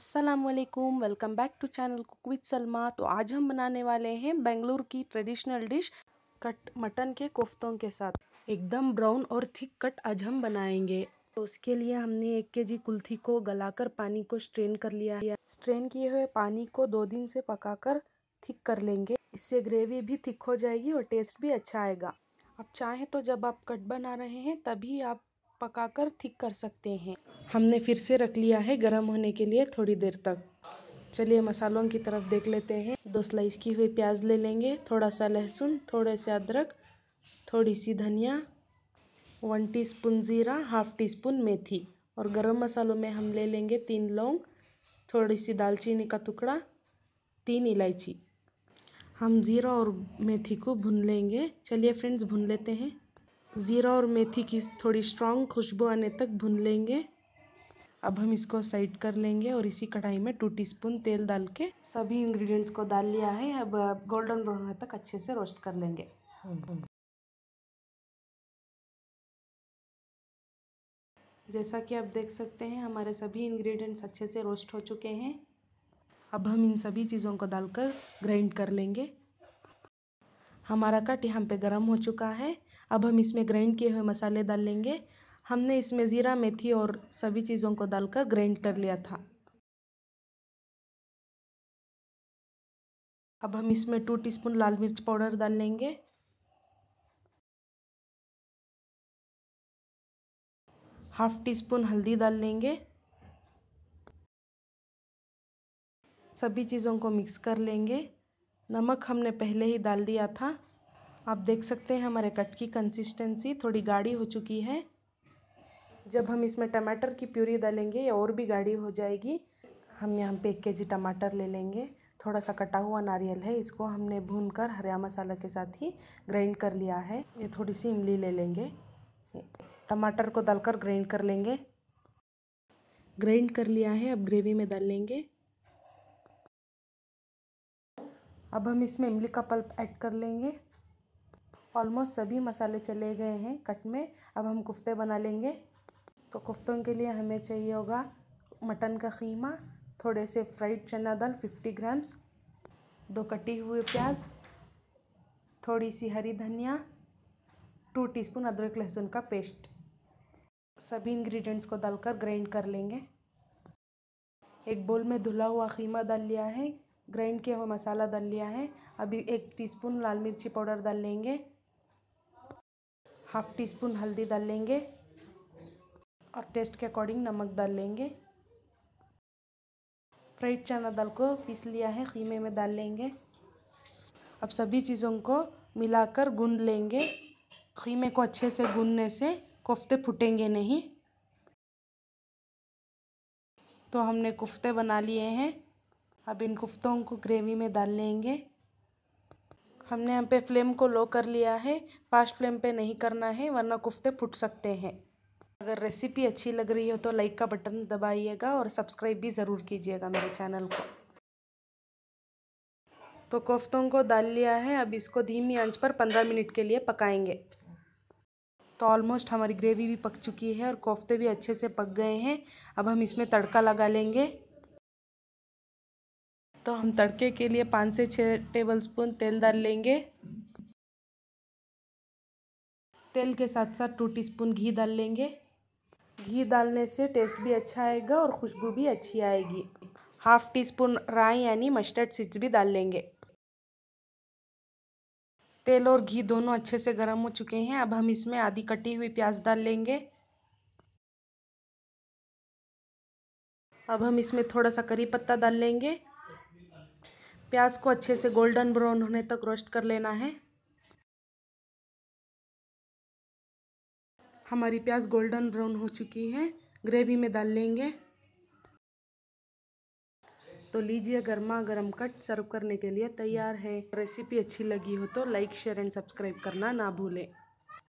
Aslam welcome back to channel cook with Salma तो आज हम बनाने वाले हैं बेंगलुरु की ट्रेडिशनल डिश कट मटन के कोफ्तों के साथ एकदम ब्राउन और थिक कट आज हम बनाएंगे तो उसके लिए हमने एक के जी कुल्थी को गलाकर पानी को स्ट्रेन कर लिया है स्ट्रेन किए हुए पानी को दो दिन से पकाकर थिक कर लेंगे इससे ग्रेवी भी थिक हो जाएगी और टेस्ट भी अच्छा आएगा आप चाहें तो जब आप कट बना रहे हैं तभी आप पकाकर ठीक कर सकते हैं हमने फिर से रख लिया है गर्म होने के लिए थोड़ी देर तक चलिए मसालों की तरफ देख लेते हैं दो स्लाइस की हुई प्याज ले लेंगे थोड़ा सा लहसुन थोड़े से अदरक थोड़ी सी धनिया वन टीस्पून ज़ीरा हाफ़ टी स्पून मेथी और गरम मसालों में हम ले लेंगे तीन लौंग थोड़ी सी दालचीनी का टुकड़ा तीन इलायची हम ज़ीरा और मेथी को भून लेंगे चलिए फ्रेंड्स भून लेते हैं ज़ीरा और मेथी की थोड़ी स्ट्रांग खुशबू आने तक भून लेंगे अब हम इसको साइड कर लेंगे और इसी कढ़ाई में टू टीस्पून तेल डाल के सभी इंग्रेडिएंट्स को डाल लिया है अब गोल्डन ब्राउन होने तक अच्छे से रोस्ट कर लेंगे जैसा कि आप देख सकते हैं हमारे सभी इंग्रेडिएंट्स अच्छे से रोस्ट हो चुके हैं अब हम इन सभी चीज़ों को डालकर ग्राइंड कर लेंगे हमारा कट यहाँ पे गर्म हो चुका है अब हम इसमें ग्राइंड किए हुए मसाले डाल लेंगे हमने इसमें ज़ीरा मेथी और सभी चीज़ों को डालकर ग्राइंड कर लिया था अब हम इसमें टू टीस्पून लाल मिर्च पाउडर डाल लेंगे हाफ टी स्पून हल्दी डाल लेंगे सभी चीज़ों को मिक्स कर लेंगे नमक हमने पहले ही डाल दिया था आप देख सकते हैं हमारे कट की कंसिस्टेंसी थोड़ी गाढ़ी हो चुकी है जब हम इसमें टमाटर की प्यूरी डालेंगे या और भी गाढ़ी हो जाएगी हम यहाँ पे एक के जी टमाटर ले लेंगे थोड़ा सा कटा हुआ नारियल है इसको हमने भूनकर हरिया मसाला के साथ ही ग्राइंड कर लिया है ये थोड़ी सी इमली ले लेंगे टमाटर को डालकर ग्राइंड कर लेंगे ग्राइंड कर लिया है अब ग्रेवी में डाल लेंगे अब हम इसमें इमली का पल्प ऐड कर लेंगे ऑलमोस्ट सभी मसाले चले गए हैं कट में अब हम कोफ्ते बना लेंगे तो कोफ्तों के लिए हमें चाहिए होगा मटन का ख़ीमा थोड़े से फ्राइड चना दाल 50 ग्राम्स दो कटी हुए प्याज थोड़ी सी हरी धनिया टू टीस्पून अदरक लहसुन का पेस्ट सभी इंग्रेडिएंट्स को डालकर ग्राइंड कर लेंगे एक बोल में धुला हुआ ख़ीमा डाल लिया है ग्राइंड किया हुआ मसाला डाल लिया है अभी एक टीस्पून लाल मिर्ची पाउडर डाल लेंगे हाफ टी स्पून हल्दी डाल लेंगे और टेस्ट के अकॉर्डिंग नमक डाल लेंगे फ्राइड चना दाल को पीस लिया है खीमे में डाल लेंगे अब सभी चीज़ों को मिलाकर गूंद लेंगे खीमे को अच्छे से गूंदने से कोफ्ते फूटेंगे नहीं तो हमने कोफ्ते बना लिए हैं अब इन कुफ्तों को ग्रेवी में डाल लेंगे हमने यहाँ पे फ्लेम को लो कर लिया है फास्ट फ्लेम पे नहीं करना है वरना कोफ्ते फूट सकते हैं अगर रेसिपी अच्छी लग रही हो तो लाइक का बटन दबाइएगा और सब्सक्राइब भी ज़रूर कीजिएगा मेरे चैनल को तो कोफ्तों को डाल लिया है अब इसको धीमी आंच पर पंद्रह मिनट के लिए पकाएंगे तो ऑलमोस्ट हमारी ग्रेवी भी पक चुकी है और कोफ्ते भी अच्छे से पक गए हैं अब हम इसमें तड़का लगा लेंगे तो हम तड़के के लिए पाँच से छः टेबल स्पून तेल डाल लेंगे तेल के साथ साथ टू टीस्पून घी डाल लेंगे घी डालने से टेस्ट भी अच्छा आएगा और खुशबू भी अच्छी आएगी हाफ टी स्पून राई यानी मस्टर्ड सीड्स भी डाल लेंगे तेल और घी दोनों अच्छे से गर्म हो चुके हैं अब हम इसमें आधी कटी हुई प्याज डाल लेंगे अब हम इसमें थोड़ा सा करी पत्ता डाल लेंगे प्याज़ को अच्छे से गोल्डन ब्राउन होने तक रोस्ट कर लेना है हमारी प्याज गोल्डन ब्राउन हो चुकी है ग्रेवी में डाल लेंगे तो लीजिए गर्मा गर्म कट सर्व करने के लिए तैयार है रेसिपी अच्छी लगी हो तो लाइक शेयर एंड सब्सक्राइब करना ना भूलें